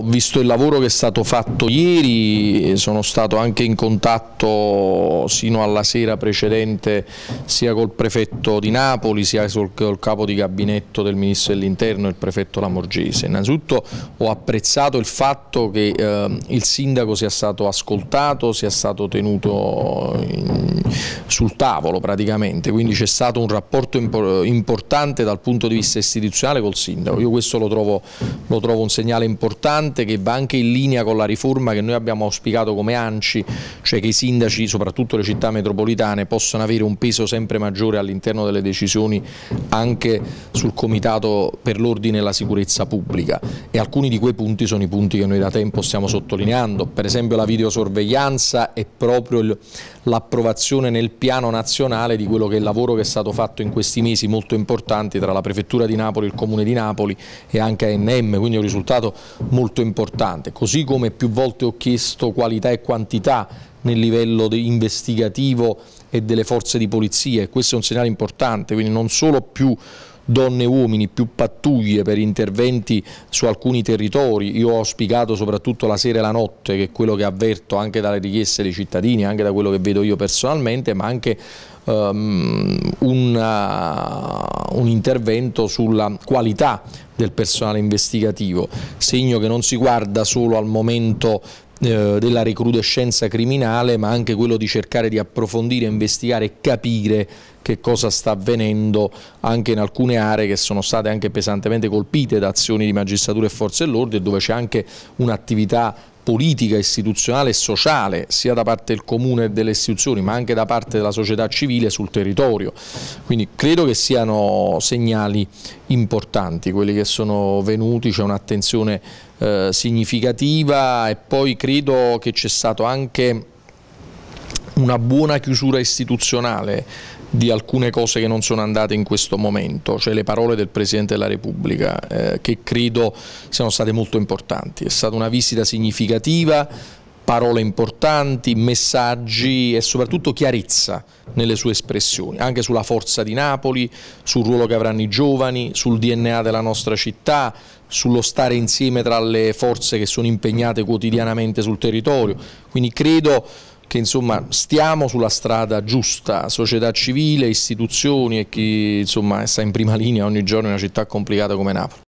Ho visto il lavoro che è stato fatto ieri, eh, sono stato anche in contatto sino alla sera precedente sia col prefetto di Napoli sia col capo di gabinetto del Ministro dell'Interno il prefetto Lamorgese. Innanzitutto ho apprezzato il fatto che eh, il sindaco sia stato ascoltato, sia stato tenuto in, eh, sul tavolo praticamente, quindi c'è stato un rapporto impor importante dal punto di vista istituzionale col sindaco. Io questo lo trovo, lo trovo un segnale importante importante che va anche in linea con la riforma che noi abbiamo auspicato come ANCI, cioè che i sindaci, soprattutto le città metropolitane, possano avere un peso sempre maggiore all'interno delle decisioni anche sul comitato per l'ordine e la sicurezza pubblica e alcuni di quei punti sono i punti che noi da tempo stiamo sottolineando, per esempio la videosorveglianza e proprio l'approvazione nel piano nazionale di quello che è il lavoro che è stato fatto in questi mesi molto importante tra la prefettura di Napoli, il comune di Napoli e anche ANM, quindi è un risultato molto importante molto importante, così come più volte ho chiesto qualità e quantità nel livello investigativo e delle forze di polizia e questo è un segnale importante, quindi non solo più donne e uomini, più pattuglie per interventi su alcuni territori. Io ho auspicato soprattutto la sera e la notte, che è quello che avverto anche dalle richieste dei cittadini, anche da quello che vedo io personalmente, ma anche um, una, un intervento sulla qualità del personale investigativo, segno che non si guarda solo al momento eh, della recrudescenza criminale ma anche quello di cercare di approfondire, investigare e capire che cosa sta avvenendo anche in alcune aree che sono state anche pesantemente colpite da azioni di magistratura e forze dell'ordine dove c'è anche un'attività politica, istituzionale e sociale sia da parte del comune e delle istituzioni ma anche da parte della società civile sul territorio. Quindi credo che siano segnali importanti quelli che sono venuti, c'è un'attenzione eh, significativa e poi credo che c'è stato anche una buona chiusura istituzionale di alcune cose che non sono andate in questo momento, cioè le parole del Presidente della Repubblica eh, che credo siano state molto importanti. È stata una visita significativa, parole importanti, messaggi e soprattutto chiarezza nelle sue espressioni, anche sulla forza di Napoli, sul ruolo che avranno i giovani, sul DNA della nostra città, sullo stare insieme tra le forze che sono impegnate quotidianamente sul territorio. Quindi credo che insomma stiamo sulla strada giusta, società civile, istituzioni e chi insomma sta in prima linea ogni giorno in una città complicata come Napoli.